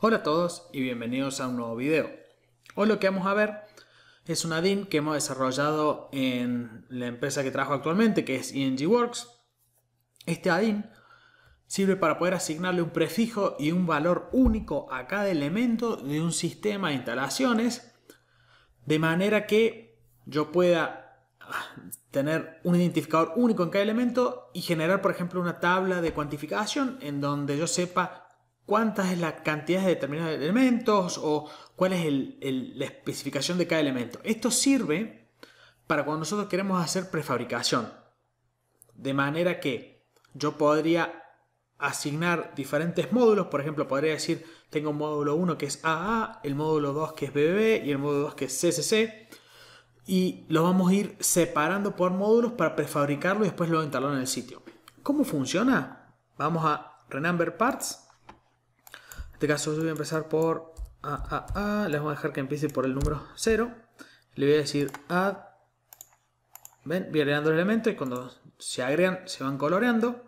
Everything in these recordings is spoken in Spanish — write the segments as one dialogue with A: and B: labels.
A: Hola a todos y bienvenidos a un nuevo video. Hoy lo que vamos a ver es un adin que hemos desarrollado en la empresa que trabajo actualmente, que es ING Works. Este ADIN sirve para poder asignarle un prefijo y un valor único a cada elemento de un sistema de instalaciones, de manera que yo pueda ah, tener un identificador único en cada elemento y generar, por ejemplo, una tabla de cuantificación en donde yo sepa cuántas es la cantidad de determinados elementos o cuál es la especificación de cada elemento. Esto sirve para cuando nosotros queremos hacer prefabricación. De manera que yo podría asignar diferentes módulos, por ejemplo, podría decir, tengo un módulo 1 que es AA, el módulo 2 que es BBB y el módulo 2 que es CCC, y los vamos a ir separando por módulos para prefabricarlo y después lo entrarlo en el sitio. ¿Cómo funciona? Vamos a renumber parts, este caso yo voy a empezar por A. les voy a dejar que empiece por el número 0, le voy a decir add, ven, voy agregando el elemento y cuando se agregan se van coloreando.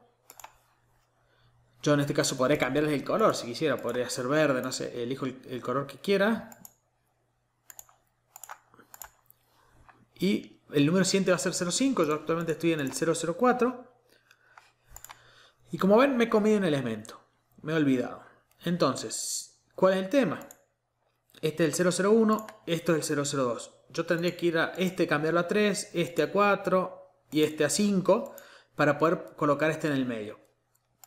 A: Yo en este caso podría cambiarles el color si quisiera, podría ser verde, no sé, elijo el, el color que quiera. Y el número siguiente va a ser 05, yo actualmente estoy en el 004. Y como ven me he comido un elemento, me he olvidado. Entonces, ¿cuál es el tema? Este es el 001, esto es el 002. Yo tendría que ir a este cambiarlo a 3, este a 4 y este a 5 para poder colocar este en el medio.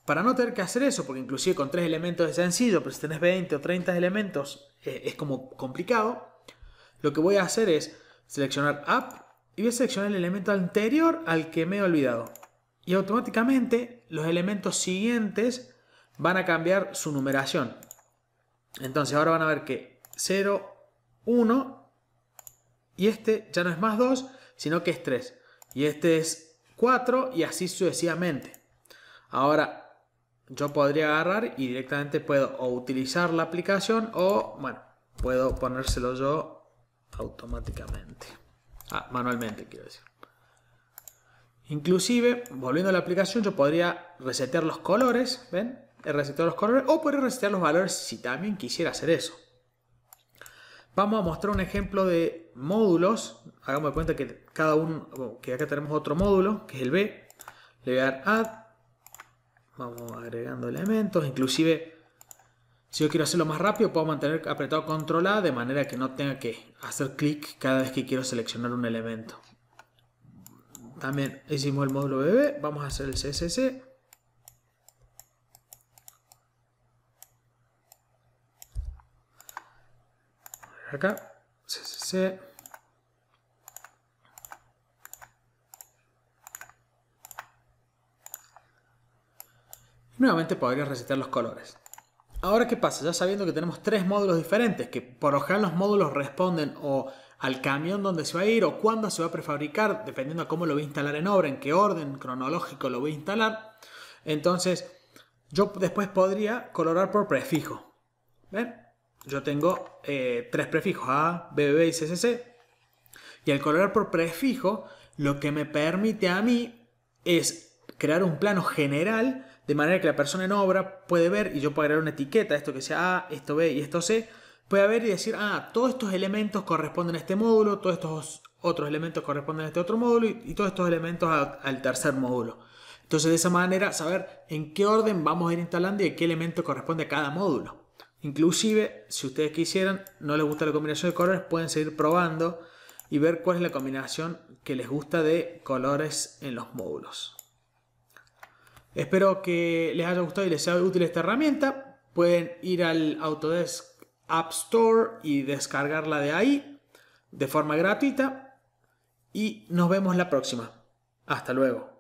A: Para no tener que hacer eso, porque inclusive con 3 elementos es sencillo, pero si tenés 20 o 30 elementos eh, es como complicado, lo que voy a hacer es seleccionar Up y voy a seleccionar el elemento anterior al que me he olvidado. Y automáticamente los elementos siguientes van a cambiar su numeración. Entonces ahora van a ver que 0, 1 y este ya no es más 2, sino que es 3. Y este es 4 y así sucesivamente. Ahora yo podría agarrar y directamente puedo o utilizar la aplicación o, bueno, puedo ponérselo yo automáticamente. Ah, manualmente quiero decir. Inclusive, volviendo a la aplicación, yo podría resetear los colores, ¿ven? el receptor los colores o puede resetear los valores si también quisiera hacer eso. Vamos a mostrar un ejemplo de módulos. Hagamos de cuenta que cada uno, que acá tenemos otro módulo, que es el B. Le voy a dar add. Vamos agregando elementos. Inclusive, si yo quiero hacerlo más rápido, puedo mantener apretado control A de manera que no tenga que hacer clic cada vez que quiero seleccionar un elemento. También hicimos el módulo BB. Vamos a hacer el CSS. acá, ccc. nuevamente podría resetear los colores. Ahora, ¿qué pasa? Ya sabiendo que tenemos tres módulos diferentes, que por ojalá los módulos responden o al camión donde se va a ir o cuándo se va a prefabricar, dependiendo a cómo lo voy a instalar en obra, en qué orden cronológico lo voy a instalar. Entonces, yo después podría colorar por prefijo yo tengo eh, tres prefijos, A, b y CCC. Y al colorear por prefijo, lo que me permite a mí es crear un plano general de manera que la persona en obra puede ver y yo puedo agregar una etiqueta, esto que sea A, esto B y esto C, puede ver y decir, ah, todos estos elementos corresponden a este módulo, todos estos otros elementos corresponden a este otro módulo y, todos estos elementos al tercer módulo. Entonces de esa manera saber en qué orden vamos a ir instalando y qué elemento corresponde a cada módulo. Inclusive, si ustedes quisieran, no les gusta la combinación de colores, pueden seguir probando y ver cuál es la combinación que les gusta de colores en los módulos. Espero que les haya gustado y les sea útil esta herramienta. Pueden ir al Autodesk App Store y descargarla de ahí de forma gratuita. Y nos vemos la próxima. Hasta luego.